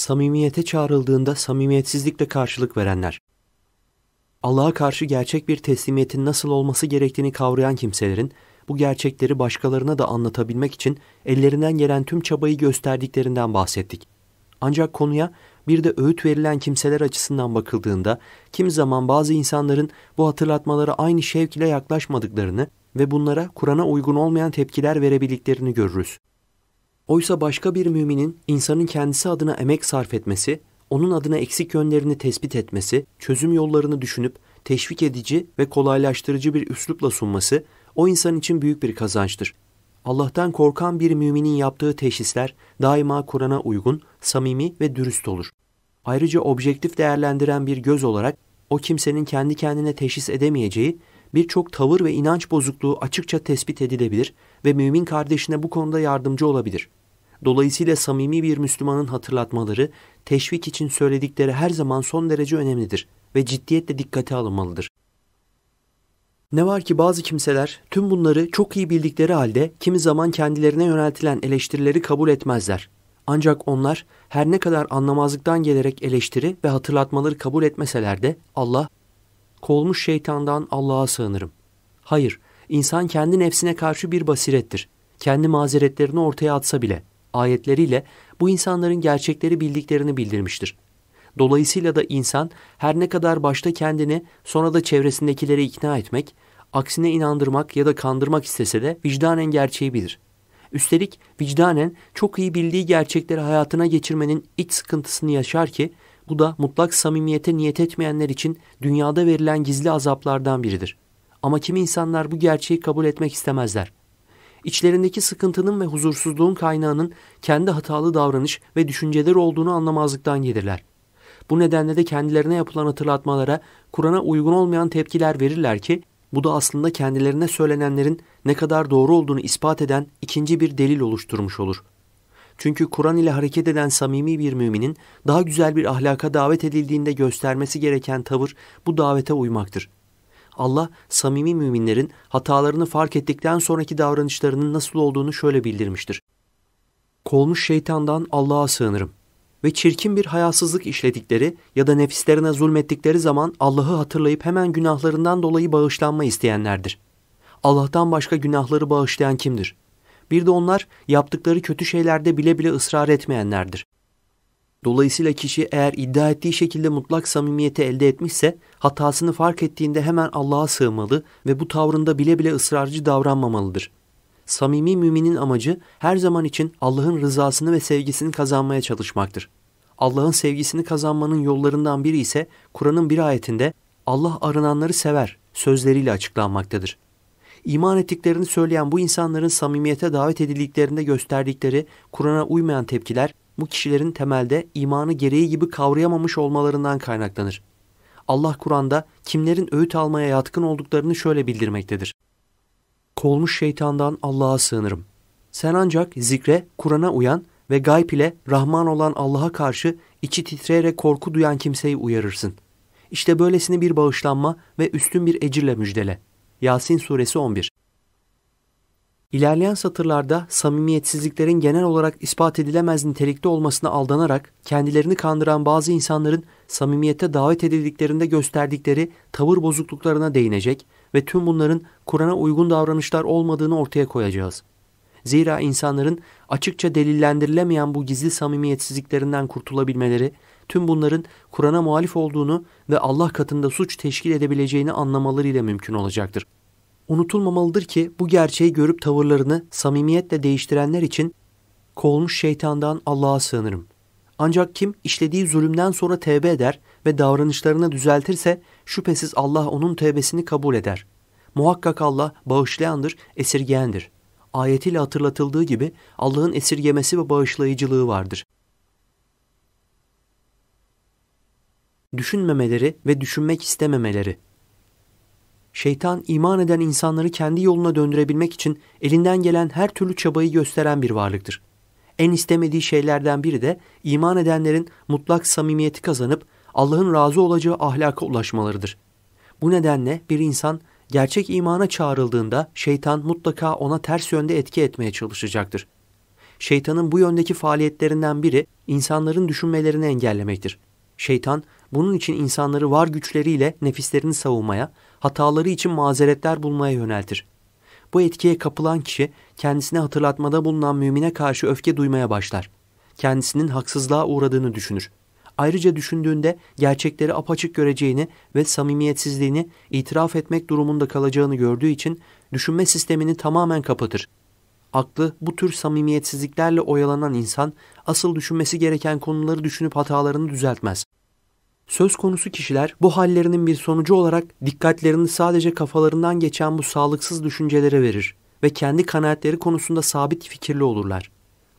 samimiyete çağrıldığında samimiyetsizlikle karşılık verenler, Allah'a karşı gerçek bir teslimiyetin nasıl olması gerektiğini kavrayan kimselerin, bu gerçekleri başkalarına da anlatabilmek için ellerinden gelen tüm çabayı gösterdiklerinden bahsettik. Ancak konuya bir de öğüt verilen kimseler açısından bakıldığında kim zaman bazı insanların bu hatırlatmalara aynı şevk ile yaklaşmadıklarını ve bunlara Kur'an'a uygun olmayan tepkiler verebildiklerini görürüz. Oysa başka bir müminin insanın kendisi adına emek sarf etmesi, onun adına eksik yönlerini tespit etmesi, çözüm yollarını düşünüp teşvik edici ve kolaylaştırıcı bir üslupla sunması o insan için büyük bir kazançtır. Allah'tan korkan bir müminin yaptığı teşhisler daima Kur'an'a uygun, samimi ve dürüst olur. Ayrıca objektif değerlendiren bir göz olarak o kimsenin kendi kendine teşhis edemeyeceği birçok tavır ve inanç bozukluğu açıkça tespit edilebilir ve mümin kardeşine bu konuda yardımcı olabilir. Dolayısıyla samimi bir Müslümanın hatırlatmaları, teşvik için söyledikleri her zaman son derece önemlidir ve ciddiyetle dikkate alınmalıdır. Ne var ki bazı kimseler tüm bunları çok iyi bildikleri halde kimi zaman kendilerine yöneltilen eleştirileri kabul etmezler. Ancak onlar her ne kadar anlamazlıktan gelerek eleştiri ve hatırlatmaları kabul etmeseler de Allah Kolmuş şeytandan Allah'a sığınırım. Hayır, insan kendi nefsine karşı bir basirettir. Kendi mazeretlerini ortaya atsa bile ayetleriyle bu insanların gerçekleri bildiklerini bildirmiştir. Dolayısıyla da insan her ne kadar başta kendini sonra da çevresindekileri ikna etmek, aksine inandırmak ya da kandırmak istese de vicdanen gerçeği bilir. Üstelik vicdanen çok iyi bildiği gerçekleri hayatına geçirmenin iç sıkıntısını yaşar ki bu da mutlak samimiyete niyet etmeyenler için dünyada verilen gizli azaplardan biridir. Ama kimi insanlar bu gerçeği kabul etmek istemezler. İçlerindeki sıkıntının ve huzursuzluğun kaynağının kendi hatalı davranış ve düşünceler olduğunu anlamazlıktan gelirler. Bu nedenle de kendilerine yapılan hatırlatmalara Kur'an'a uygun olmayan tepkiler verirler ki bu da aslında kendilerine söylenenlerin ne kadar doğru olduğunu ispat eden ikinci bir delil oluşturmuş olur.'' Çünkü Kur'an ile hareket eden samimi bir müminin daha güzel bir ahlaka davet edildiğinde göstermesi gereken tavır bu davete uymaktır. Allah samimi müminlerin hatalarını fark ettikten sonraki davranışlarının nasıl olduğunu şöyle bildirmiştir. Kolmuş şeytandan Allah'a sığınırım ve çirkin bir hayasızlık işledikleri ya da nefislerine zulmettikleri zaman Allah'ı hatırlayıp hemen günahlarından dolayı bağışlanma isteyenlerdir. Allah'tan başka günahları bağışlayan kimdir?'' Bir de onlar yaptıkları kötü şeylerde bile bile ısrar etmeyenlerdir. Dolayısıyla kişi eğer iddia ettiği şekilde mutlak samimiyeti elde etmişse hatasını fark ettiğinde hemen Allah'a sığmalı ve bu tavrında bile bile ısrarcı davranmamalıdır. Samimi müminin amacı her zaman için Allah'ın rızasını ve sevgisini kazanmaya çalışmaktır. Allah'ın sevgisini kazanmanın yollarından biri ise Kur'an'ın bir ayetinde Allah arınanları sever sözleriyle açıklanmaktadır. İman ettiklerini söyleyen bu insanların samimiyete davet edildiklerinde gösterdikleri Kur'an'a uymayan tepkiler bu kişilerin temelde imanı gereği gibi kavrayamamış olmalarından kaynaklanır. Allah Kur'an'da kimlerin öğüt almaya yatkın olduklarını şöyle bildirmektedir. Kolmuş şeytandan Allah'a sığınırım. Sen ancak zikre, Kur'an'a uyan ve gayb ile Rahman olan Allah'a karşı içi titreyerek korku duyan kimseyi uyarırsın. İşte böylesini bir bağışlanma ve üstün bir ecirle müjdele.'' Yasin Suresi 11 İlerleyen satırlarda samimiyetsizliklerin genel olarak ispat edilemez nitelikte olmasına aldanarak kendilerini kandıran bazı insanların samimiyete davet edildiklerinde gösterdikleri tavır bozukluklarına değinecek ve tüm bunların Kur'an'a uygun davranışlar olmadığını ortaya koyacağız. Zira insanların açıkça delillendirilemeyen bu gizli samimiyetsizliklerinden kurtulabilmeleri tüm bunların Kur'an'a muhalif olduğunu ve Allah katında suç teşkil edebileceğini anlamalarıyla mümkün olacaktır. Unutulmamalıdır ki bu gerçeği görüp tavırlarını samimiyetle değiştirenler için kovulmuş şeytandan Allah'a sığınırım. Ancak kim işlediği zulümden sonra tevbe eder ve davranışlarını düzeltirse şüphesiz Allah onun tevbesini kabul eder. Muhakkak Allah bağışlayandır, esirgeyendir. Ayetiyle hatırlatıldığı gibi Allah'ın esirgemesi ve bağışlayıcılığı vardır. düşünmemeleri ve düşünmek istememeleri. Şeytan iman eden insanları kendi yoluna döndürebilmek için elinden gelen her türlü çabayı gösteren bir varlıktır. En istemediği şeylerden biri de iman edenlerin mutlak samimiyeti kazanıp Allah'ın razı olacağı ahlaka ulaşmalarıdır. Bu nedenle bir insan gerçek imana çağrıldığında şeytan mutlaka ona ters yönde etki etmeye çalışacaktır. Şeytanın bu yöndeki faaliyetlerinden biri insanların düşünmelerini engellemektir. Şeytan bunun için insanları var güçleriyle nefislerini savunmaya, hataları için mazeretler bulmaya yöneltir. Bu etkiye kapılan kişi kendisine hatırlatmada bulunan mümine karşı öfke duymaya başlar. Kendisinin haksızlığa uğradığını düşünür. Ayrıca düşündüğünde gerçekleri apaçık göreceğini ve samimiyetsizliğini itiraf etmek durumunda kalacağını gördüğü için düşünme sistemini tamamen kapatır. Aklı bu tür samimiyetsizliklerle oyalanan insan asıl düşünmesi gereken konuları düşünüp hatalarını düzeltmez. Söz konusu kişiler bu hallerinin bir sonucu olarak dikkatlerini sadece kafalarından geçen bu sağlıksız düşüncelere verir ve kendi kanaatleri konusunda sabit fikirli olurlar.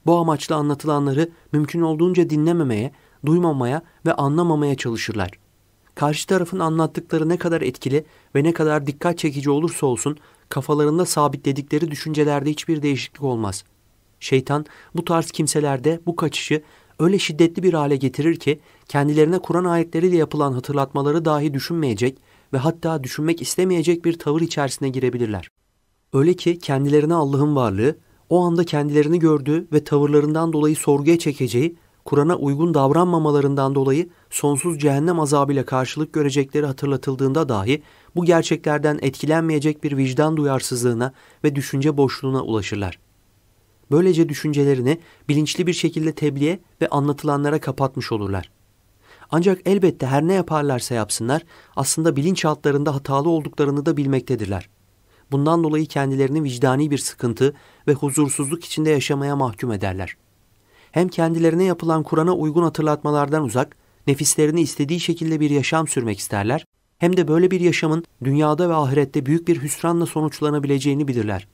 Bu amaçla anlatılanları mümkün olduğunca dinlememeye, duymamaya ve anlamamaya çalışırlar karşı tarafın anlattıkları ne kadar etkili ve ne kadar dikkat çekici olursa olsun kafalarında sabitledikleri düşüncelerde hiçbir değişiklik olmaz. Şeytan bu tarz kimselerde bu kaçışı öyle şiddetli bir hale getirir ki kendilerine Kur'an ayetleriyle yapılan hatırlatmaları dahi düşünmeyecek ve hatta düşünmek istemeyecek bir tavır içerisine girebilirler. Öyle ki kendilerine Allah'ın varlığı, o anda kendilerini gördüğü ve tavırlarından dolayı sorguya çekeceği Kur'an'a uygun davranmamalarından dolayı sonsuz cehennem azabıyla karşılık görecekleri hatırlatıldığında dahi bu gerçeklerden etkilenmeyecek bir vicdan duyarsızlığına ve düşünce boşluğuna ulaşırlar. Böylece düşüncelerini bilinçli bir şekilde tebliğe ve anlatılanlara kapatmış olurlar. Ancak elbette her ne yaparlarsa yapsınlar aslında bilinçaltlarında hatalı olduklarını da bilmektedirler. Bundan dolayı kendilerini vicdani bir sıkıntı ve huzursuzluk içinde yaşamaya mahkum ederler.'' hem kendilerine yapılan Kur'an'a uygun hatırlatmalardan uzak, nefislerini istediği şekilde bir yaşam sürmek isterler, hem de böyle bir yaşamın dünyada ve ahirette büyük bir hüsranla sonuçlanabileceğini bilirler.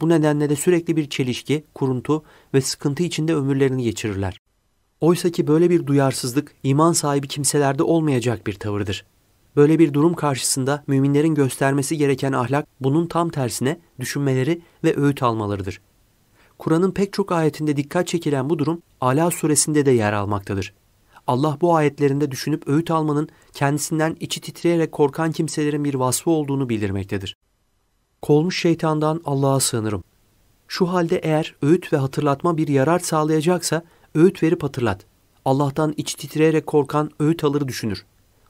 Bu nedenle de sürekli bir çelişki, kuruntu ve sıkıntı içinde ömürlerini geçirirler. Oysa ki böyle bir duyarsızlık iman sahibi kimselerde olmayacak bir tavırdır. Böyle bir durum karşısında müminlerin göstermesi gereken ahlak bunun tam tersine düşünmeleri ve öğüt almalarıdır.'' Kur'an'ın pek çok ayetinde dikkat çekilen bu durum Ala suresinde de yer almaktadır. Allah bu ayetlerinde düşünüp öğüt almanın kendisinden içi titreyerek korkan kimselerin bir vasfı olduğunu bildirmektedir. Kolmuş şeytandan Allah'a sığınırım. Şu halde eğer öğüt ve hatırlatma bir yarar sağlayacaksa öğüt verip hatırlat. Allah'tan iç titreyerek korkan öğüt alır düşünür.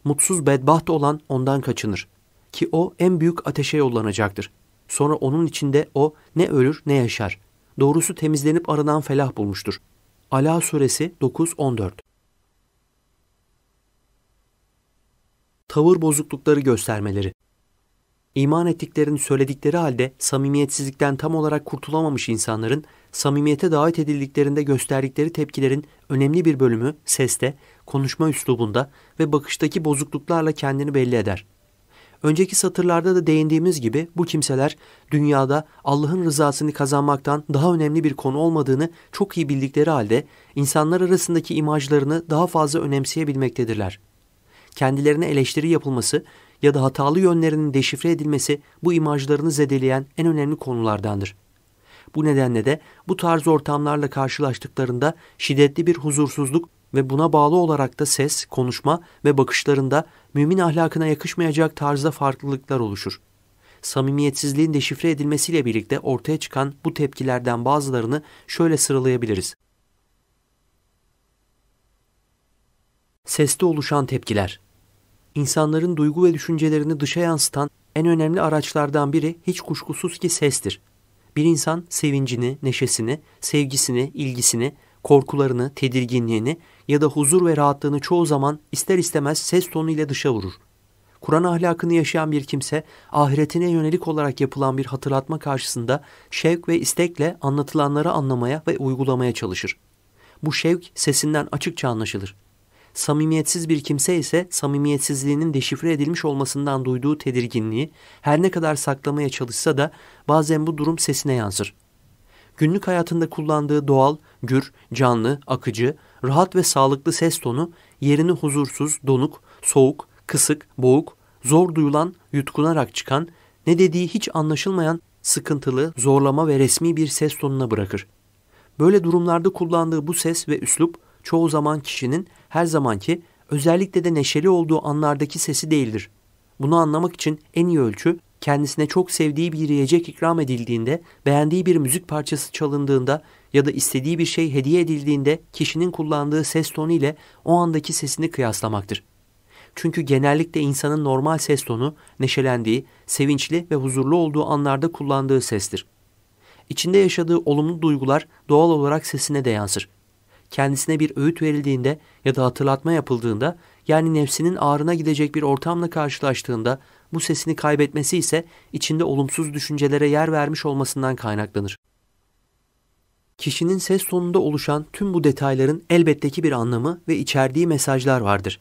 Mutsuz bedbaht olan ondan kaçınır. Ki o en büyük ateşe yollanacaktır. Sonra onun içinde o ne ölür ne yaşar doğrusu temizlenip aradan felah bulmuştur. Ala suresi 9-14 Tavır bozuklukları göstermeleri İman ettiklerini söyledikleri halde samimiyetsizlikten tam olarak kurtulamamış insanların samimiyete davet edildiklerinde gösterdikleri tepkilerin önemli bir bölümü seste, konuşma üslubunda ve bakıştaki bozukluklarla kendini belli eder. Önceki satırlarda da değindiğimiz gibi bu kimseler dünyada Allah'ın rızasını kazanmaktan daha önemli bir konu olmadığını çok iyi bildikleri halde insanlar arasındaki imajlarını daha fazla önemseyebilmektedirler. Kendilerine eleştiri yapılması ya da hatalı yönlerinin deşifre edilmesi bu imajlarını zedeleyen en önemli konulardandır. Bu nedenle de bu tarz ortamlarla karşılaştıklarında şiddetli bir huzursuzluk ve buna bağlı olarak da ses, konuşma ve bakışlarında mümin ahlakına yakışmayacak tarzda farklılıklar oluşur. Samimiyetsizliğin deşifre edilmesiyle birlikte ortaya çıkan bu tepkilerden bazılarını şöyle sıralayabiliriz. Sesli oluşan tepkiler İnsanların duygu ve düşüncelerini dışa yansıtan en önemli araçlardan biri hiç kuşkusuz ki sestir. Bir insan sevincini, neşesini, sevgisini, ilgisini, korkularını, tedirginliğini ya da huzur ve rahatlığını çoğu zaman ister istemez ses tonuyla dışa vurur. Kur'an ahlakını yaşayan bir kimse ahiretine yönelik olarak yapılan bir hatırlatma karşısında şevk ve istekle anlatılanları anlamaya ve uygulamaya çalışır. Bu şevk sesinden açıkça anlaşılır. Samimiyetsiz bir kimse ise samimiyetsizliğinin deşifre edilmiş olmasından duyduğu tedirginliği her ne kadar saklamaya çalışsa da bazen bu durum sesine yansır. Günlük hayatında kullandığı doğal, gür, canlı, akıcı, rahat ve sağlıklı ses tonu yerini huzursuz, donuk, soğuk, kısık, boğuk, zor duyulan, yutkunarak çıkan, ne dediği hiç anlaşılmayan sıkıntılı, zorlama ve resmi bir ses tonuna bırakır. Böyle durumlarda kullandığı bu ses ve üslup çoğu zaman kişinin her zamanki özellikle de neşeli olduğu anlardaki sesi değildir. Bunu anlamak için en iyi ölçü kendisine çok sevdiği bir yiyecek ikram edildiğinde, beğendiği bir müzik parçası çalındığında ya da istediği bir şey hediye edildiğinde kişinin kullandığı ses tonu ile o andaki sesini kıyaslamaktır. Çünkü genellikle insanın normal ses tonu neşelendiği, sevinçli ve huzurlu olduğu anlarda kullandığı sestir. İçinde yaşadığı olumlu duygular doğal olarak sesine de yansır. Kendisine bir öğüt verildiğinde ya da hatırlatma yapıldığında yani nefsinin ağrına gidecek bir ortamla karşılaştığında bu sesini kaybetmesi ise içinde olumsuz düşüncelere yer vermiş olmasından kaynaklanır kişinin ses sonunda oluşan tüm bu detayların elbette ki bir anlamı ve içerdiği mesajlar vardır.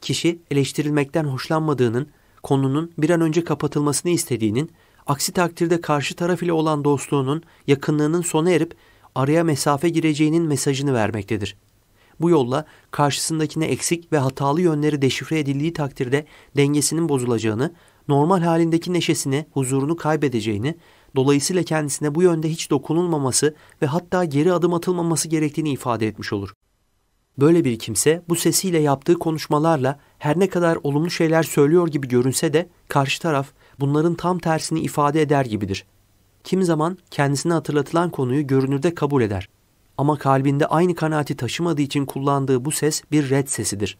Kişi eleştirilmekten hoşlanmadığının, konunun bir an önce kapatılmasını istediğinin, aksi takdirde karşı taraf ile olan dostluğunun, yakınlığının sona erip araya mesafe gireceğinin mesajını vermektedir. Bu yolla karşısındakine eksik ve hatalı yönleri deşifre edildiği takdirde dengesinin bozulacağını, normal halindeki neşesini, huzurunu kaybedeceğini, Dolayısıyla kendisine bu yönde hiç dokunulmaması ve hatta geri adım atılmaması gerektiğini ifade etmiş olur. Böyle bir kimse bu sesiyle yaptığı konuşmalarla her ne kadar olumlu şeyler söylüyor gibi görünse de karşı taraf bunların tam tersini ifade eder gibidir. Kim zaman kendisine hatırlatılan konuyu görünürde kabul eder. Ama kalbinde aynı kanaati taşımadığı için kullandığı bu ses bir red sesidir.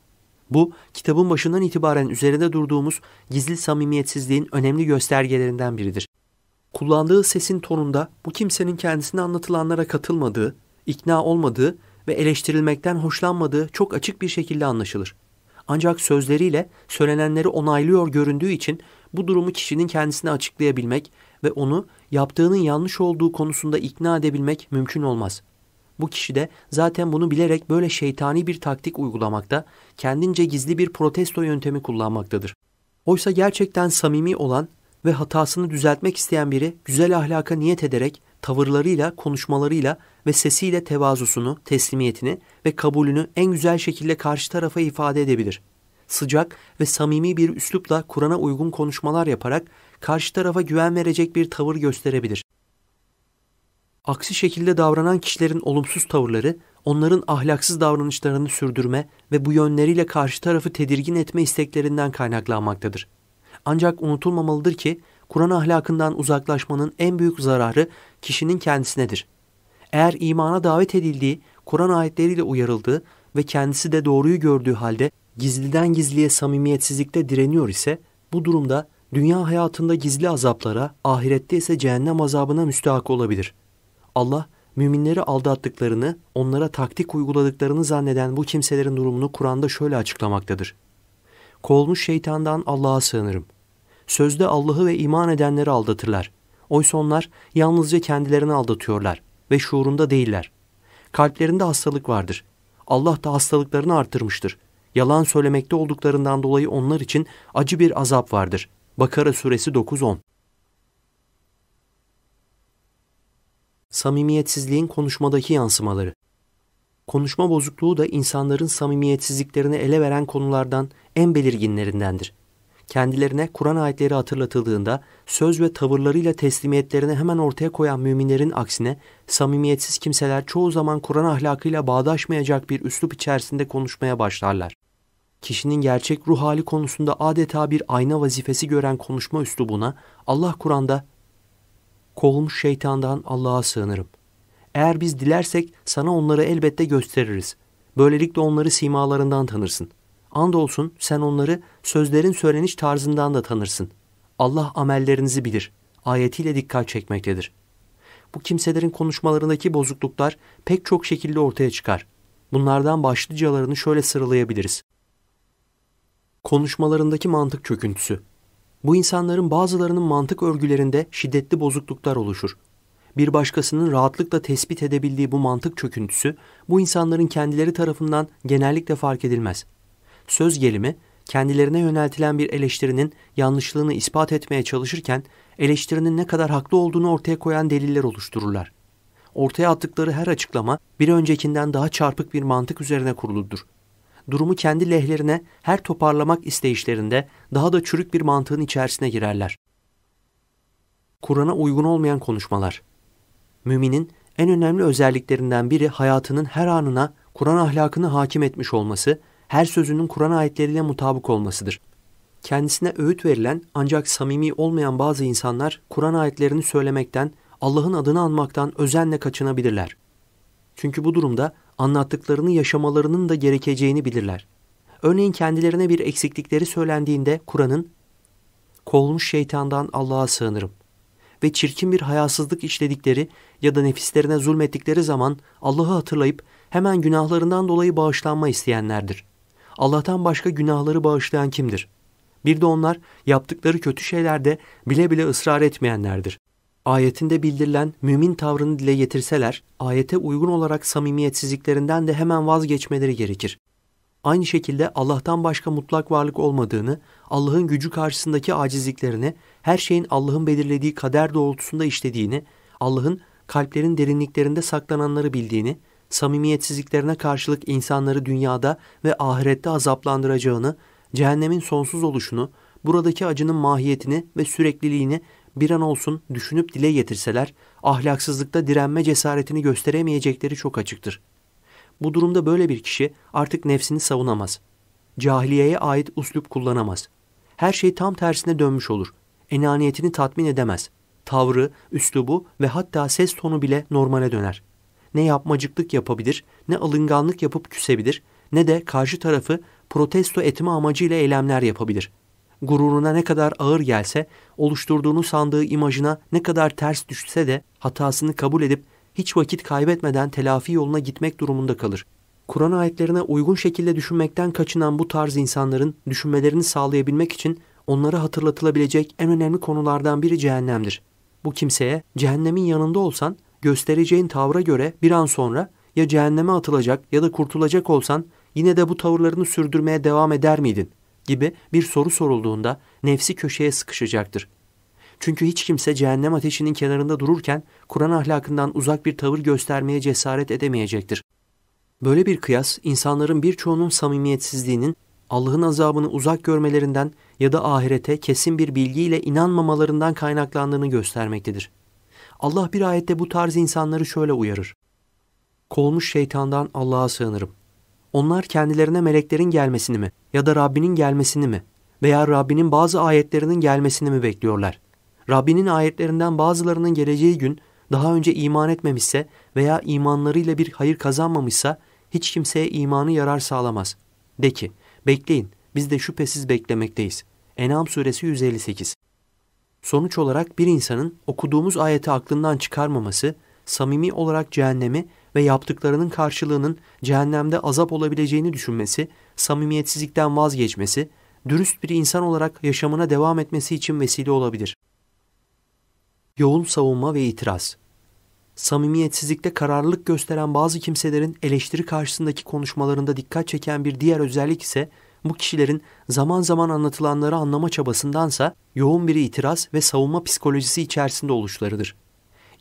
Bu, kitabın başından itibaren üzerinde durduğumuz gizli samimiyetsizliğin önemli göstergelerinden biridir. Kullandığı sesin tonunda bu kimsenin kendisine anlatılanlara katılmadığı, ikna olmadığı ve eleştirilmekten hoşlanmadığı çok açık bir şekilde anlaşılır. Ancak sözleriyle söylenenleri onaylıyor göründüğü için bu durumu kişinin kendisine açıklayabilmek ve onu yaptığının yanlış olduğu konusunda ikna edebilmek mümkün olmaz. Bu kişi de zaten bunu bilerek böyle şeytani bir taktik uygulamakta, kendince gizli bir protesto yöntemi kullanmaktadır. Oysa gerçekten samimi olan ve hatasını düzeltmek isteyen biri güzel ahlaka niyet ederek tavırlarıyla, konuşmalarıyla ve sesiyle tevazusunu, teslimiyetini ve kabulünü en güzel şekilde karşı tarafa ifade edebilir. Sıcak ve samimi bir üslupla Kur'an'a uygun konuşmalar yaparak karşı tarafa güven verecek bir tavır gösterebilir. Aksi şekilde davranan kişilerin olumsuz tavırları, onların ahlaksız davranışlarını sürdürme ve bu yönleriyle karşı tarafı tedirgin etme isteklerinden kaynaklanmaktadır. Ancak unutulmamalıdır ki Kur'an ahlakından uzaklaşmanın en büyük zararı kişinin kendisinedir. Eğer imana davet edildiği, Kur'an ayetleriyle uyarıldığı ve kendisi de doğruyu gördüğü halde gizliden gizliye samimiyetsizlikte direniyor ise bu durumda dünya hayatında gizli azaplara, ahirette ise cehennem azabına müstahak olabilir. Allah müminleri aldattıklarını, onlara taktik uyguladıklarını zanneden bu kimselerin durumunu Kur'an'da şöyle açıklamaktadır. Kovulmuş şeytandan Allah'a sığınırım. Sözde Allah'ı ve iman edenleri aldatırlar. Oysa onlar yalnızca kendilerini aldatıyorlar ve şuurunda değiller. Kalplerinde hastalık vardır. Allah da hastalıklarını artırmıştır. Yalan söylemekte olduklarından dolayı onlar için acı bir azap vardır. Bakara suresi 9-10 Samimiyetsizliğin konuşmadaki yansımaları Konuşma bozukluğu da insanların samimiyetsizliklerini ele veren konulardan en belirginlerindendir. Kendilerine Kur'an ayetleri hatırlatıldığında söz ve tavırlarıyla teslimiyetlerini hemen ortaya koyan müminlerin aksine samimiyetsiz kimseler çoğu zaman Kur'an ahlakıyla bağdaşmayacak bir üslup içerisinde konuşmaya başlarlar. Kişinin gerçek ruh hali konusunda adeta bir ayna vazifesi gören konuşma üslubuna Allah Kur'an'da kovulmuş şeytandan Allah'a sığınırım. Eğer biz dilersek sana onları elbette gösteririz. Böylelikle onları simalarından tanırsın. Andolsun sen onları sözlerin söyleniş tarzından da tanırsın. Allah amellerinizi bilir. Ayetiyle dikkat çekmektedir. Bu kimselerin konuşmalarındaki bozukluklar pek çok şekilde ortaya çıkar. Bunlardan başlıcalarını şöyle sıralayabiliriz. Konuşmalarındaki mantık çöküntüsü. Bu insanların bazılarının mantık örgülerinde şiddetli bozukluklar oluşur. Bir başkasının rahatlıkla tespit edebildiği bu mantık çöküntüsü bu insanların kendileri tarafından genellikle fark edilmez.'' söz gelimi kendilerine yöneltilen bir eleştirinin yanlışlığını ispat etmeye çalışırken eleştirinin ne kadar haklı olduğunu ortaya koyan deliller oluştururlar. Ortaya attıkları her açıklama bir öncekinden daha çarpık bir mantık üzerine kuruludur. Durumu kendi lehlerine her toparlamak isteyişlerinde daha da çürük bir mantığın içerisine girerler. Kur'an'a uygun olmayan konuşmalar. Müminin en önemli özelliklerinden biri hayatının her anına Kur'an ahlakını hakim etmiş olması her sözünün Kur'an ayetleriyle mutabık olmasıdır. Kendisine öğüt verilen ancak samimi olmayan bazı insanlar Kur'an ayetlerini söylemekten, Allah'ın adını anmaktan özenle kaçınabilirler. Çünkü bu durumda anlattıklarını yaşamalarının da gerekeceğini bilirler. Örneğin kendilerine bir eksiklikleri söylendiğinde Kur'an'ın kovulmuş şeytandan Allah'a sığınırım ve çirkin bir hayasızlık işledikleri ya da nefislerine zulmettikleri zaman Allah'ı hatırlayıp hemen günahlarından dolayı bağışlanma isteyenlerdir. Allah'tan başka günahları bağışlayan kimdir? Bir de onlar yaptıkları kötü şeylerde bile bile ısrar etmeyenlerdir. Ayetinde bildirilen mümin tavrını dile getirseler, ayete uygun olarak samimiyetsizliklerinden de hemen vazgeçmeleri gerekir. Aynı şekilde Allah'tan başka mutlak varlık olmadığını, Allah'ın gücü karşısındaki acizliklerini, her şeyin Allah'ın belirlediği kader doğrultusunda işlediğini, Allah'ın kalplerin derinliklerinde saklananları bildiğini, samimiyetsizliklerine karşılık insanları dünyada ve ahirette azaplandıracağını, cehennemin sonsuz oluşunu, buradaki acının mahiyetini ve sürekliliğini bir an olsun düşünüp dile getirseler, ahlaksızlıkta direnme cesaretini gösteremeyecekleri çok açıktır. Bu durumda böyle bir kişi artık nefsini savunamaz. Cahiliyeye ait uslup kullanamaz. Her şey tam tersine dönmüş olur. Enaniyetini tatmin edemez. Tavrı, üslubu ve hatta ses tonu bile normale döner.'' ne yapmacıklık yapabilir, ne alınganlık yapıp küsebilir, ne de karşı tarafı protesto etme amacıyla eylemler yapabilir. Gururuna ne kadar ağır gelse, oluşturduğunu sandığı imajına ne kadar ters düşse de hatasını kabul edip hiç vakit kaybetmeden telafi yoluna gitmek durumunda kalır. Kur'an ayetlerine uygun şekilde düşünmekten kaçınan bu tarz insanların düşünmelerini sağlayabilmek için onları hatırlatılabilecek en önemli konulardan biri cehennemdir. Bu kimseye cehennemin yanında olsan göstereceğin tavra göre bir an sonra ya cehenneme atılacak ya da kurtulacak olsan yine de bu tavırlarını sürdürmeye devam eder miydin gibi bir soru sorulduğunda nefsi köşeye sıkışacaktır. Çünkü hiç kimse cehennem ateşinin kenarında dururken Kur'an ahlakından uzak bir tavır göstermeye cesaret edemeyecektir. Böyle bir kıyas insanların birçoğunun samimiyetsizliğinin Allah'ın azabını uzak görmelerinden ya da ahirete kesin bir bilgiyle inanmamalarından kaynaklandığını göstermektedir. Allah bir ayette bu tarz insanları şöyle uyarır. Kolmuş şeytandan Allah'a sığınırım. Onlar kendilerine meleklerin gelmesini mi ya da Rabbinin gelmesini mi veya Rabbinin bazı ayetlerinin gelmesini mi bekliyorlar? Rabbinin ayetlerinden bazılarının geleceği gün daha önce iman etmemişse veya imanlarıyla bir hayır kazanmamışsa hiç kimseye imanı yarar sağlamaz. De ki, bekleyin, biz de şüphesiz beklemekteyiz. Enam suresi 158 Sonuç olarak bir insanın okuduğumuz ayeti aklından çıkarmaması, samimi olarak cehennemi ve yaptıklarının karşılığının cehennemde azap olabileceğini düşünmesi, samimiyetsizlikten vazgeçmesi, dürüst bir insan olarak yaşamına devam etmesi için vesile olabilir. Yoğun savunma ve itiraz Samimiyetsizlikte kararlılık gösteren bazı kimselerin eleştiri karşısındaki konuşmalarında dikkat çeken bir diğer özellik ise bu kişilerin zaman zaman anlatılanları anlama çabasındansa yoğun bir itiraz ve savunma psikolojisi içerisinde oluşlarıdır.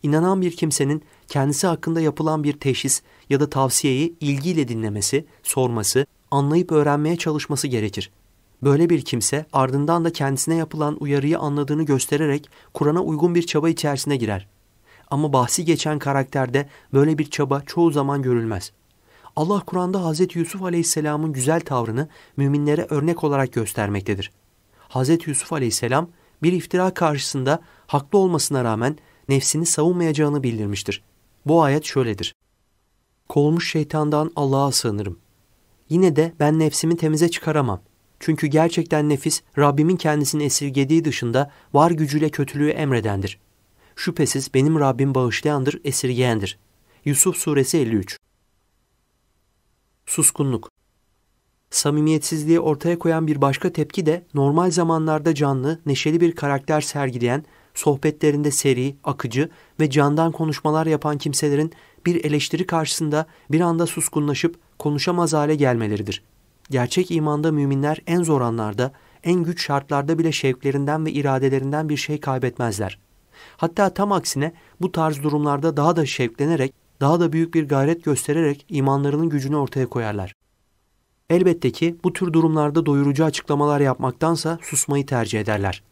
İnanan bir kimsenin kendisi hakkında yapılan bir teşhis ya da tavsiyeyi ilgiyle dinlemesi, sorması, anlayıp öğrenmeye çalışması gerekir. Böyle bir kimse ardından da kendisine yapılan uyarıyı anladığını göstererek Kur'an'a uygun bir çaba içerisine girer. Ama bahsi geçen karakterde böyle bir çaba çoğu zaman görülmez. Allah Kur'an'da Hz. Yusuf Aleyhisselam'ın güzel tavrını müminlere örnek olarak göstermektedir. Hz. Yusuf Aleyhisselam bir iftira karşısında haklı olmasına rağmen nefsini savunmayacağını bildirmiştir. Bu ayet şöyledir. Kolmuş şeytandan Allah'a sığınırım. Yine de ben nefsimi temize çıkaramam. Çünkü gerçekten nefis Rabbimin kendisini esirgediği dışında var gücüyle kötülüğü emredendir. Şüphesiz benim Rabbim bağışlayandır, esirgeyendir. Yusuf Suresi 53 suskunluk. Samimiyetsizliği ortaya koyan bir başka tepki de normal zamanlarda canlı, neşeli bir karakter sergileyen, sohbetlerinde seri, akıcı ve candan konuşmalar yapan kimselerin bir eleştiri karşısında bir anda suskunlaşıp konuşamaz hale gelmeleridir. Gerçek imanda müminler en zor anlarda, en güç şartlarda bile şevklerinden ve iradelerinden bir şey kaybetmezler. Hatta tam aksine bu tarz durumlarda daha da şevklenerek daha da büyük bir gayret göstererek imanlarının gücünü ortaya koyarlar. Elbette ki bu tür durumlarda doyurucu açıklamalar yapmaktansa susmayı tercih ederler.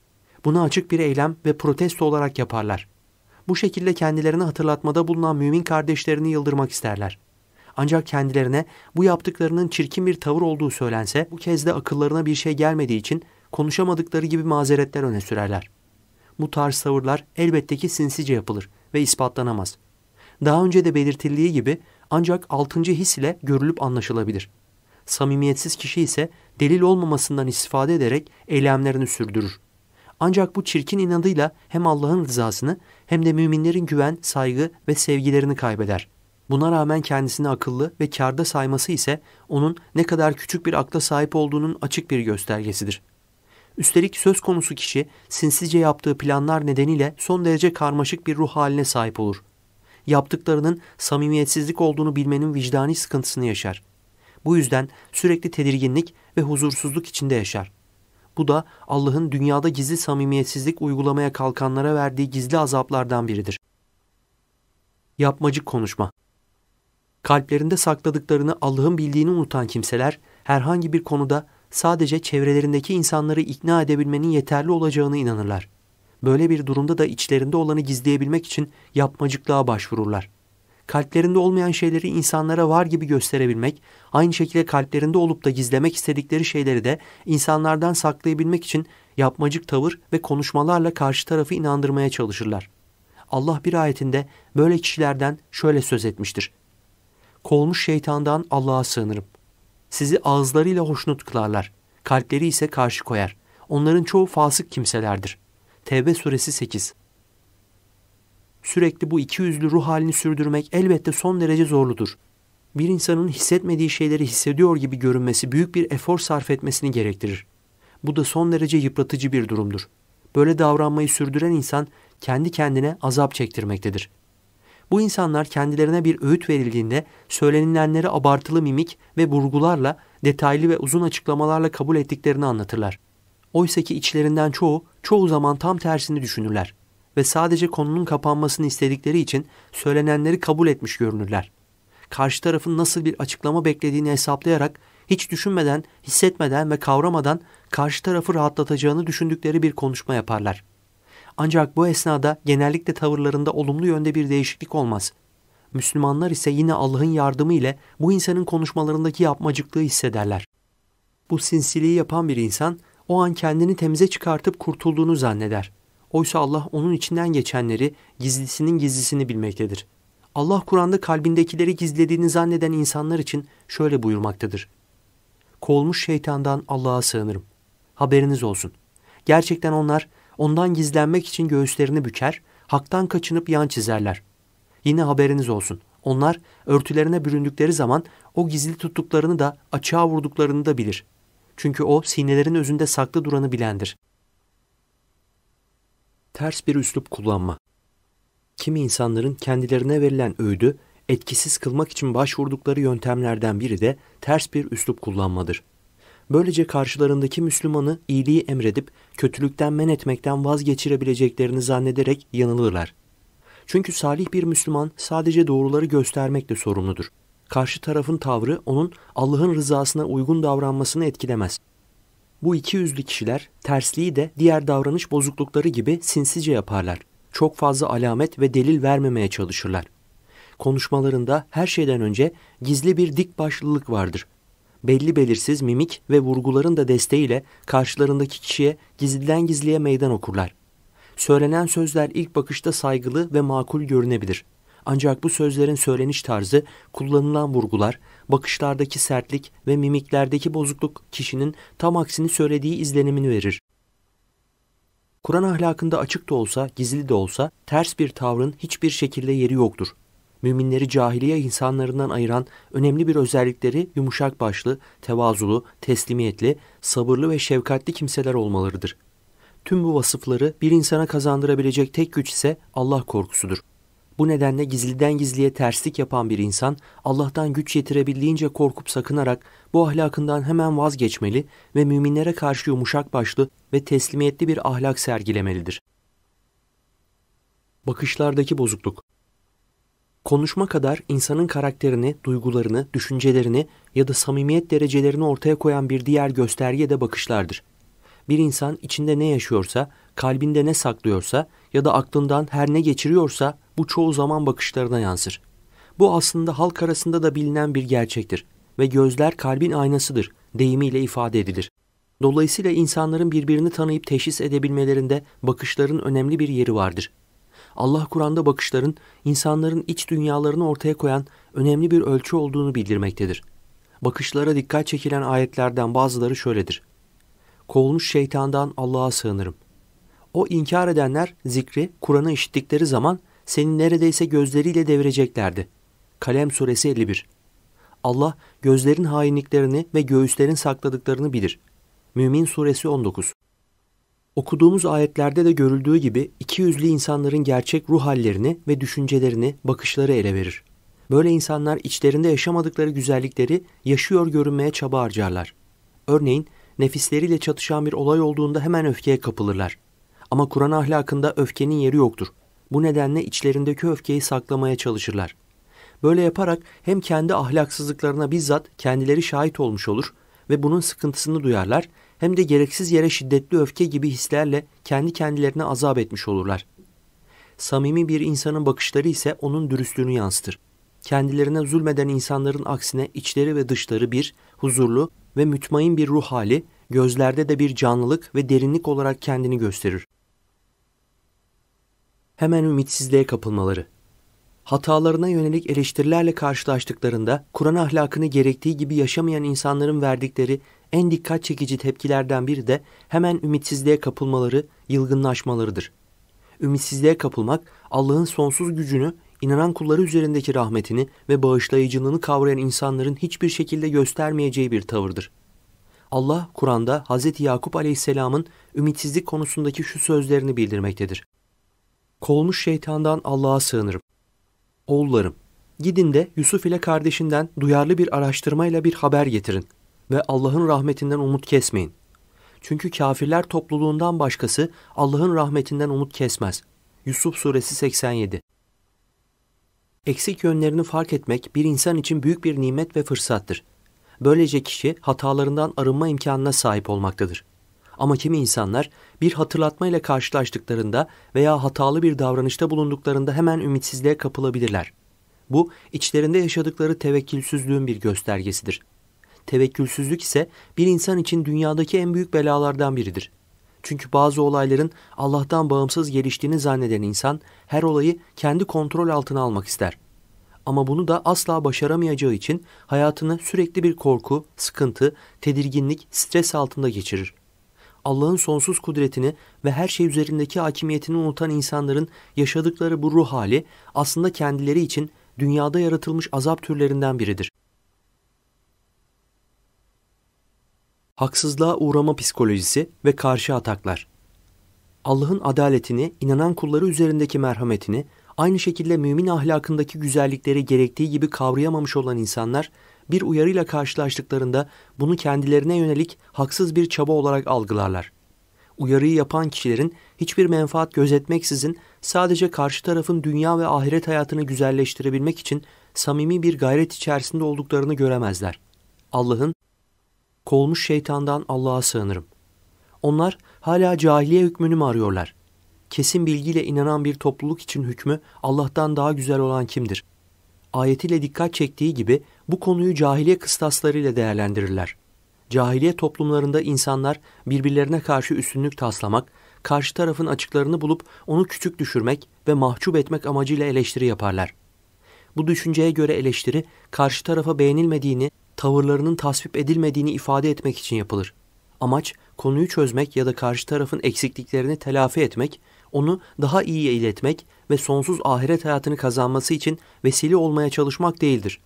Bunu açık bir eylem ve protesto olarak yaparlar. Bu şekilde kendilerini hatırlatmada bulunan mümin kardeşlerini yıldırmak isterler. Ancak kendilerine bu yaptıklarının çirkin bir tavır olduğu söylense bu kez de akıllarına bir şey gelmediği için konuşamadıkları gibi mazeretler öne sürerler. Bu tarz tavırlar elbette ki sinsice yapılır ve ispatlanamaz. Daha önce de belirtildiği gibi ancak altıncı his ile görülüp anlaşılabilir. Samimiyetsiz kişi ise delil olmamasından istifade ederek eylemlerini sürdürür. Ancak bu çirkin inadıyla hem Allah'ın rızasını hem de müminlerin güven, saygı ve sevgilerini kaybeder. Buna rağmen kendisini akıllı ve karda sayması ise onun ne kadar küçük bir akla sahip olduğunun açık bir göstergesidir. Üstelik söz konusu kişi sinsice yaptığı planlar nedeniyle son derece karmaşık bir ruh haline sahip olur yaptıklarının samimiyetsizlik olduğunu bilmenin vicdani sıkıntısını yaşar. Bu yüzden sürekli tedirginlik ve huzursuzluk içinde yaşar. Bu da Allah'ın dünyada gizli samimiyetsizlik uygulamaya kalkanlara verdiği gizli azaplardan biridir. Yapmacık konuşma Kalplerinde sakladıklarını Allah'ın bildiğini unutan kimseler herhangi bir konuda sadece çevrelerindeki insanları ikna edebilmenin yeterli olacağını inanırlar. Böyle bir durumda da içlerinde olanı gizleyebilmek için yapmacıklığa başvururlar. Kalplerinde olmayan şeyleri insanlara var gibi gösterebilmek, aynı şekilde kalplerinde olup da gizlemek istedikleri şeyleri de insanlardan saklayabilmek için yapmacık tavır ve konuşmalarla karşı tarafı inandırmaya çalışırlar. Allah bir ayetinde böyle kişilerden şöyle söz etmiştir. Kolmuş şeytandan Allah'a sığınırım. Sizi ağızlarıyla hoşnut kılarlar. Kalpleri ise karşı koyar. Onların çoğu fasık kimselerdir.'' Tevbe suresi 8 Sürekli bu iki yüzlü ruh halini sürdürmek elbette son derece zorludur. Bir insanın hissetmediği şeyleri hissediyor gibi görünmesi büyük bir efor sarf etmesini gerektirir. Bu da son derece yıpratıcı bir durumdur. Böyle davranmayı sürdüren insan kendi kendine azap çektirmektedir. Bu insanlar kendilerine bir öğüt verildiğinde söylenilenleri abartılı mimik ve burgularla, detaylı ve uzun açıklamalarla kabul ettiklerini anlatırlar. Oysa ki içlerinden çoğu çoğu zaman tam tersini düşünürler ve sadece konunun kapanmasını istedikleri için söylenenleri kabul etmiş görünürler. Karşı tarafın nasıl bir açıklama beklediğini hesaplayarak hiç düşünmeden, hissetmeden ve kavramadan karşı tarafı rahatlatacağını düşündükleri bir konuşma yaparlar. Ancak bu esnada genellikle tavırlarında olumlu yönde bir değişiklik olmaz. Müslümanlar ise yine Allah'ın yardımı ile bu insanın konuşmalarındaki yapmacıklığı hissederler. Bu sinsiliği yapan bir insan o an kendini temize çıkartıp kurtulduğunu zanneder. Oysa Allah onun içinden geçenleri gizlisinin gizlisini bilmektedir. Allah Kur'an'da kalbindekileri gizlediğini zanneden insanlar için şöyle buyurmaktadır. Kovulmuş şeytandan Allah'a sığınırım. Haberiniz olsun. Gerçekten onlar ondan gizlenmek için göğüslerini büker, haktan kaçınıp yan çizerler. Yine haberiniz olsun. Onlar örtülerine büründükleri zaman o gizli tuttuklarını da açığa vurduklarını da bilir.'' Çünkü o sinelerin özünde saklı duranı bilendir. Ters bir üslup kullanma. Kimi insanların kendilerine verilen öğüdü etkisiz kılmak için başvurdukları yöntemlerden biri de ters bir üslup kullanmadır. Böylece karşılarındaki Müslümanı iyiliği emredip kötülükten men etmekten vazgeçirebileceklerini zannederek yanılırlar. Çünkü salih bir Müslüman sadece doğruları göstermekle sorumludur karşı tarafın tavrı onun Allah'ın rızasına uygun davranmasını etkilemez. Bu iki yüzlü kişiler tersliği de diğer davranış bozuklukları gibi sinsice yaparlar. Çok fazla alamet ve delil vermemeye çalışırlar. Konuşmalarında her şeyden önce gizli bir dik başlılık vardır. Belli belirsiz mimik ve vurguların da desteğiyle karşılarındaki kişiye gizliden gizliye meydan okurlar. Söylenen sözler ilk bakışta saygılı ve makul görünebilir.'' Ancak bu sözlerin söyleniş tarzı, kullanılan vurgular, bakışlardaki sertlik ve mimiklerdeki bozukluk kişinin tam aksini söylediği izlenimini verir. Kur'an ahlakında açık da olsa, gizli de olsa ters bir tavrın hiçbir şekilde yeri yoktur. Müminleri cahiliye insanlarından ayıran önemli bir özellikleri yumuşak başlı, tevazulu, teslimiyetli, sabırlı ve şefkatli kimseler olmalarıdır. Tüm bu vasıfları bir insana kazandırabilecek tek güç ise Allah korkusudur. Bu nedenle gizliden gizliye terslik yapan bir insan Allah'tan güç yetirebildiğince korkup sakınarak bu ahlakından hemen vazgeçmeli ve müminlere karşı yumuşak başlı ve teslimiyetli bir ahlak sergilemelidir. Bakışlardaki bozukluk Konuşma kadar insanın karakterini, duygularını, düşüncelerini ya da samimiyet derecelerini ortaya koyan bir diğer gösterge de bakışlardır. Bir insan içinde ne yaşıyorsa, kalbinde ne saklıyorsa ya da aklından her ne geçiriyorsa bu çoğu zaman bakışlarına yansır. Bu aslında halk arasında da bilinen bir gerçektir ve gözler kalbin aynasıdır deyimiyle ifade edilir. Dolayısıyla insanların birbirini tanıyıp teşhis edebilmelerinde bakışların önemli bir yeri vardır. Allah Kur'an'da bakışların insanların iç dünyalarını ortaya koyan önemli bir ölçü olduğunu bildirmektedir. Bakışlara dikkat çekilen ayetlerden bazıları şöyledir. Kovulmuş şeytandan Allah'a sığınırım. O inkar edenler zikri, Kur'an'ı işittikleri zaman seni neredeyse gözleriyle devireceklerdi. Kalem suresi 51 Allah gözlerin hainliklerini ve göğüslerin sakladıklarını bilir. Mümin suresi 19 Okuduğumuz ayetlerde de görüldüğü gibi iki yüzlü insanların gerçek ruh hallerini ve düşüncelerini, bakışları ele verir. Böyle insanlar içlerinde yaşamadıkları güzellikleri yaşıyor görünmeye çaba harcarlar. Örneğin nefisleriyle çatışan bir olay olduğunda hemen öfkeye kapılırlar. Ama Kur'an ahlakında öfkenin yeri yoktur. Bu nedenle içlerindeki öfkeyi saklamaya çalışırlar. Böyle yaparak hem kendi ahlaksızlıklarına bizzat kendileri şahit olmuş olur ve bunun sıkıntısını duyarlar hem de gereksiz yere şiddetli öfke gibi hislerle kendi kendilerine azap etmiş olurlar. Samimi bir insanın bakışları ise onun dürüstlüğünü yansıtır. Kendilerine zulmeden insanların aksine içleri ve dışları bir, huzurlu ve mütmain bir ruh hali, gözlerde de bir canlılık ve derinlik olarak kendini gösterir hemen ümitsizliğe kapılmaları. Hatalarına yönelik eleştirilerle karşılaştıklarında Kur'an ahlakını gerektiği gibi yaşamayan insanların verdikleri en dikkat çekici tepkilerden biri de hemen ümitsizliğe kapılmaları, yılgınlaşmalarıdır. Ümitsizliğe kapılmak Allah'ın sonsuz gücünü, inanan kulları üzerindeki rahmetini ve bağışlayıcılığını kavrayan insanların hiçbir şekilde göstermeyeceği bir tavırdır. Allah Kur'an'da Hz. Yakup Aleyhisselam'ın ümitsizlik konusundaki şu sözlerini bildirmektedir. Kolmuş şeytandan Allah'a sığınırım. Oğullarım, gidin de Yusuf ile kardeşinden duyarlı bir araştırmayla bir haber getirin ve Allah'ın rahmetinden umut kesmeyin. Çünkü kafirler topluluğundan başkası Allah'ın rahmetinden umut kesmez. Yusuf Suresi 87 Eksik yönlerini fark etmek bir insan için büyük bir nimet ve fırsattır. Böylece kişi hatalarından arınma imkanına sahip olmaktadır. Ama kimi insanlar bir hatırlatmayla karşılaştıklarında veya hatalı bir davranışta bulunduklarında hemen ümitsizliğe kapılabilirler. Bu içlerinde yaşadıkları tevekkülsüzlüğün bir göstergesidir. Tevekkülsüzlük ise bir insan için dünyadaki en büyük belalardan biridir. Çünkü bazı olayların Allah'tan bağımsız geliştiğini zanneden insan her olayı kendi kontrol altına almak ister. Ama bunu da asla başaramayacağı için hayatını sürekli bir korku, sıkıntı, tedirginlik, stres altında geçirir. Allah'ın sonsuz kudretini ve her şey üzerindeki hakimiyetini unutan insanların yaşadıkları bu ruh hali aslında kendileri için dünyada yaratılmış azap türlerinden biridir. Haksızlığa uğrama psikolojisi ve karşı ataklar. Allah'ın adaletini, inanan kulları üzerindeki merhametini, aynı şekilde mümin ahlakındaki güzellikleri gerektiği gibi kavrayamamış olan insanlar bir uyarıyla karşılaştıklarında bunu kendilerine yönelik haksız bir çaba olarak algılarlar. Uyarıyı yapan kişilerin hiçbir menfaat gözetmeksizin sadece karşı tarafın dünya ve ahiret hayatını güzelleştirebilmek için samimi bir gayret içerisinde olduklarını göremezler. Allah'ın kolmuş şeytandan Allah'a sığınırım. Onlar hala cahiliye hükmünü mü arıyorlar? Kesin bilgiyle inanan bir topluluk için hükmü Allah'tan daha güzel olan kimdir?'' ayetiyle dikkat çektiği gibi bu konuyu cahiliye kıstaslarıyla değerlendirirler. Cahiliye toplumlarında insanlar birbirlerine karşı üstünlük taslamak, karşı tarafın açıklarını bulup onu küçük düşürmek ve mahcup etmek amacıyla eleştiri yaparlar. Bu düşünceye göre eleştiri karşı tarafa beğenilmediğini, tavırlarının tasvip edilmediğini ifade etmek için yapılır. Amaç konuyu çözmek ya da karşı tarafın eksikliklerini telafi etmek, onu daha iyiye iletmek ve sonsuz ahiret hayatını kazanması için vesile olmaya çalışmak değildir.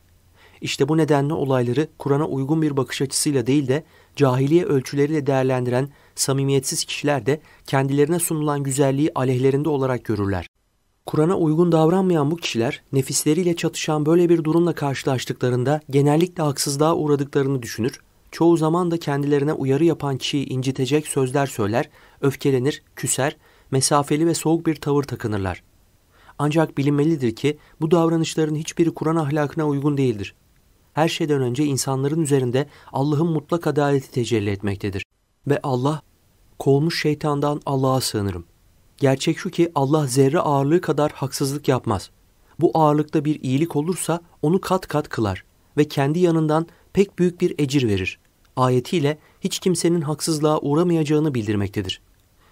İşte bu nedenle olayları Kur'an'a uygun bir bakış açısıyla değil de cahiliye ölçüleriyle değerlendiren samimiyetsiz kişiler de kendilerine sunulan güzelliği aleyhlerinde olarak görürler. Kur'an'a uygun davranmayan bu kişiler nefisleriyle çatışan böyle bir durumla karşılaştıklarında genellikle haksızlığa uğradıklarını düşünür, çoğu zaman da kendilerine uyarı yapan kişiyi incitecek sözler söyler, öfkelenir, küser, mesafeli ve soğuk bir tavır takınırlar. Ancak bilinmelidir ki bu davranışların hiçbiri Kur'an ahlakına uygun değildir. Her şeyden önce insanların üzerinde Allah'ın mutlak adaleti tecelli etmektedir. Ve Allah, kolmuş şeytandan Allah'a sığınırım. Gerçek şu ki Allah zerre ağırlığı kadar haksızlık yapmaz. Bu ağırlıkta bir iyilik olursa onu kat kat kılar ve kendi yanından pek büyük bir ecir verir. Ayetiyle hiç kimsenin haksızlığa uğramayacağını bildirmektedir.''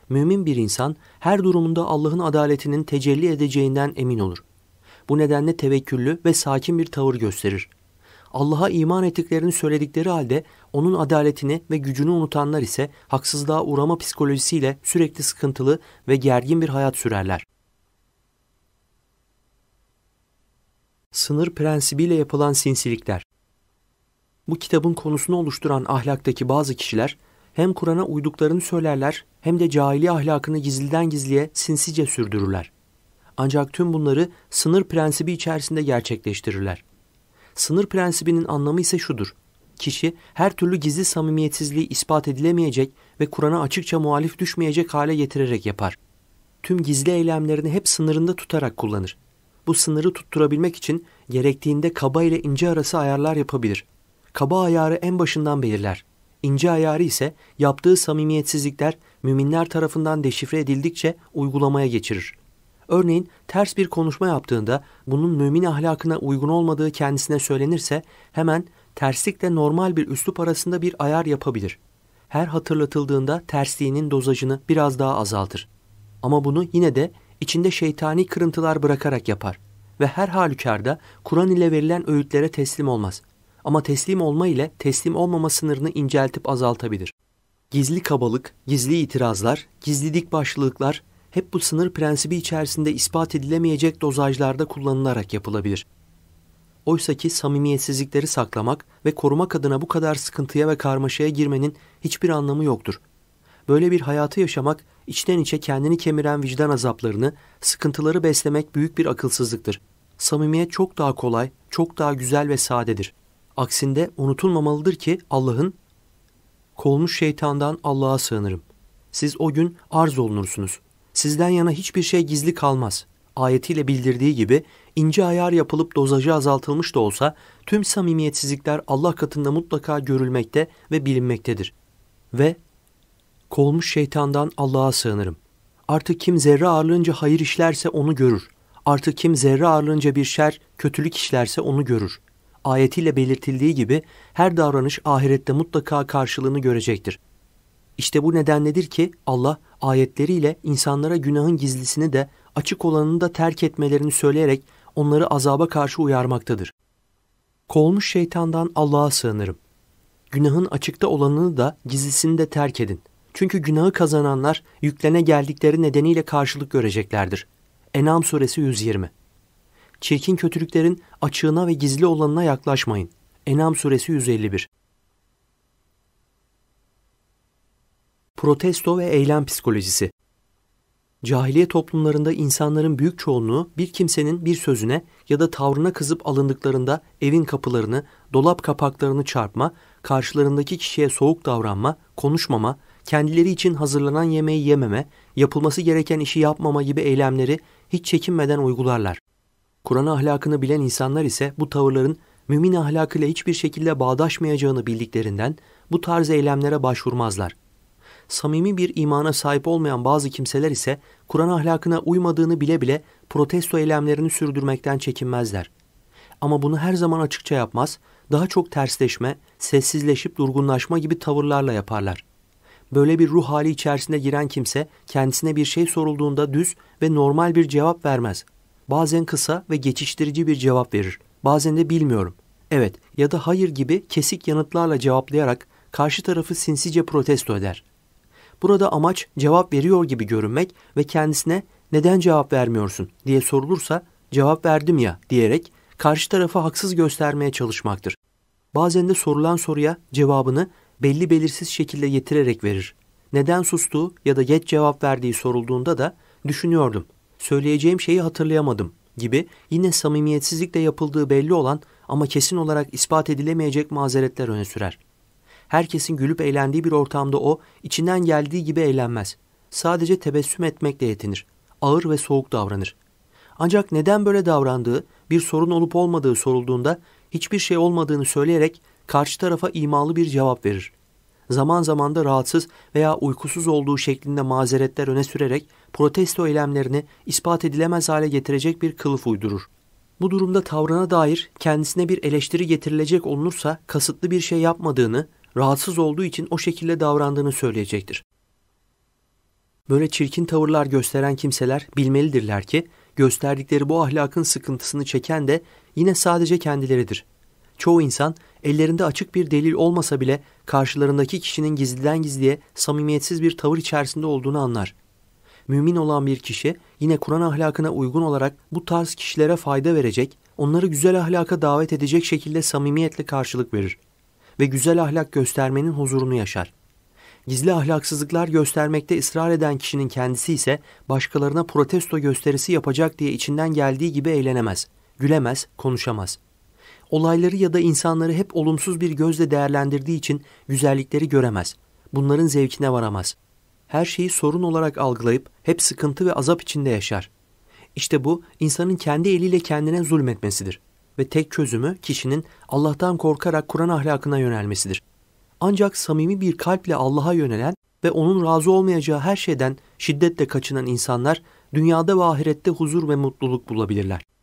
mümin bir insan her durumunda Allah'ın adaletinin tecelli edeceğinden emin olur. Bu nedenle tevekküllü ve sakin bir tavır gösterir. Allah'a iman ettiklerini söyledikleri halde onun adaletini ve gücünü unutanlar ise haksızlığa uğrama psikolojisiyle sürekli sıkıntılı ve gergin bir hayat sürerler. Sınır prensibiyle yapılan sinsilikler bu kitabın konusunu oluşturan ahlaktaki bazı kişiler hem Kur'an'a uyduklarını söylerler hem de cahili ahlakını gizliden gizliye sinsice sürdürürler. Ancak tüm bunları sınır prensibi içerisinde gerçekleştirirler. Sınır prensibinin anlamı ise şudur. Kişi her türlü gizli samimiyetsizliği ispat edilemeyecek ve Kur'an'a açıkça muhalif düşmeyecek hale getirerek yapar. Tüm gizli eylemlerini hep sınırında tutarak kullanır. Bu sınırı tutturabilmek için gerektiğinde kaba ile ince arası ayarlar yapabilir. Kaba ayarı en başından belirler. İnce ayarı ise yaptığı samimiyetsizlikler müminler tarafından deşifre edildikçe uygulamaya geçirir. Örneğin ters bir konuşma yaptığında bunun mümin ahlakına uygun olmadığı kendisine söylenirse hemen terslikle normal bir üslup arasında bir ayar yapabilir. Her hatırlatıldığında tersliğinin dozajını biraz daha azaltır. Ama bunu yine de içinde şeytani kırıntılar bırakarak yapar ve her halükarda Kur'an ile verilen öğütlere teslim olmaz. Ama teslim olma ile teslim olmama sınırını inceltip azaltabilir. Gizli kabalık, gizli itirazlar, gizli dik hep bu sınır prensibi içerisinde ispat edilemeyecek dozajlarda kullanılarak yapılabilir. Oysaki samimiyetsizlikleri saklamak ve korumak adına bu kadar sıkıntıya ve karmaşaya girmenin hiçbir anlamı yoktur. Böyle bir hayatı yaşamak, içten içe kendini kemiren vicdan azaplarını, sıkıntıları beslemek büyük bir akılsızlıktır. Samimiyet çok daha kolay, çok daha güzel ve sadedir. Aksinde unutulmamalıdır ki Allah'ın kolmuş şeytandan Allah'a sığınırım. Siz o gün arz olunursunuz. Sizden yana hiçbir şey gizli kalmaz. Ayetiyle bildirdiği gibi ince ayar yapılıp dozajı azaltılmış da olsa tüm samimiyetsizlikler Allah katında mutlaka görülmekte ve bilinmektedir. Ve kolmuş şeytandan Allah'a sığınırım. Artık kim zerre ağırlığınca hayır işlerse onu görür. Artık kim zerre ağırlığınca bir şer, kötülük işlerse onu görür ayetiyle belirtildiği gibi her davranış ahirette mutlaka karşılığını görecektir. İşte bu nedenledir ki Allah ayetleriyle insanlara günahın gizlisini de açık olanını da terk etmelerini söyleyerek onları azaba karşı uyarmaktadır. Kovulmuş şeytandan Allah'a sığınırım. Günahın açıkta olanını da gizlisini de terk edin. Çünkü günahı kazananlar yüklene geldikleri nedeniyle karşılık göreceklerdir. Enam suresi 120 Çirkin kötülüklerin açığına ve gizli olanına yaklaşmayın. Enam suresi 151. Protesto ve eylem psikolojisi. Cahiliye toplumlarında insanların büyük çoğunluğu bir kimsenin bir sözüne ya da tavrına kızıp alındıklarında evin kapılarını, dolap kapaklarını çarpma, karşılarındaki kişiye soğuk davranma, konuşmama, kendileri için hazırlanan yemeği yememe, yapılması gereken işi yapmama gibi eylemleri hiç çekinmeden uygularlar. Kur'an ahlakını bilen insanlar ise bu tavırların mümin ahlakıyla hiçbir şekilde bağdaşmayacağını bildiklerinden bu tarz eylemlere başvurmazlar. Samimi bir imana sahip olmayan bazı kimseler ise Kur'an ahlakına uymadığını bile bile protesto eylemlerini sürdürmekten çekinmezler. Ama bunu her zaman açıkça yapmaz, daha çok tersleşme, sessizleşip durgunlaşma gibi tavırlarla yaparlar. Böyle bir ruh hali içerisinde giren kimse kendisine bir şey sorulduğunda düz ve normal bir cevap vermez.'' Bazen kısa ve geçiştirici bir cevap verir. Bazen de bilmiyorum, evet ya da hayır gibi kesik yanıtlarla cevaplayarak karşı tarafı sinsice protesto eder. Burada amaç cevap veriyor gibi görünmek ve kendisine neden cevap vermiyorsun diye sorulursa cevap verdim ya diyerek karşı tarafı haksız göstermeye çalışmaktır. Bazen de sorulan soruya cevabını belli belirsiz şekilde yetirerek verir. Neden sustuğu ya da geç cevap verdiği sorulduğunda da düşünüyordum söyleyeceğim şeyi hatırlayamadım gibi yine samimiyetsizlikle yapıldığı belli olan ama kesin olarak ispat edilemeyecek mazeretler öne sürer. Herkesin gülüp eğlendiği bir ortamda o içinden geldiği gibi eğlenmez. Sadece tebessüm etmekle yetinir. Ağır ve soğuk davranır. Ancak neden böyle davrandığı, bir sorun olup olmadığı sorulduğunda hiçbir şey olmadığını söyleyerek karşı tarafa imalı bir cevap verir. Zaman zaman da rahatsız veya uykusuz olduğu şeklinde mazeretler öne sürerek protesto eylemlerini ispat edilemez hale getirecek bir kılıf uydurur. Bu durumda tavrına dair kendisine bir eleştiri getirilecek olunursa kasıtlı bir şey yapmadığını, rahatsız olduğu için o şekilde davrandığını söyleyecektir. Böyle çirkin tavırlar gösteren kimseler bilmelidirler ki gösterdikleri bu ahlakın sıkıntısını çeken de yine sadece kendileridir. Çoğu insan ellerinde açık bir delil olmasa bile karşılarındaki kişinin gizliden gizliye samimiyetsiz bir tavır içerisinde olduğunu anlar mümin olan bir kişi yine Kur'an ahlakına uygun olarak bu tarz kişilere fayda verecek, onları güzel ahlaka davet edecek şekilde samimiyetle karşılık verir ve güzel ahlak göstermenin huzurunu yaşar. Gizli ahlaksızlıklar göstermekte ısrar eden kişinin kendisi ise başkalarına protesto gösterisi yapacak diye içinden geldiği gibi eğlenemez, gülemez, konuşamaz. Olayları ya da insanları hep olumsuz bir gözle değerlendirdiği için güzellikleri göremez. Bunların zevkine varamaz.'' her şeyi sorun olarak algılayıp hep sıkıntı ve azap içinde yaşar. İşte bu insanın kendi eliyle kendine zulmetmesidir ve tek çözümü kişinin Allah'tan korkarak Kur'an ahlakına yönelmesidir. Ancak samimi bir kalple Allah'a yönelen ve onun razı olmayacağı her şeyden şiddetle kaçınan insanlar dünyada ve ahirette huzur ve mutluluk bulabilirler.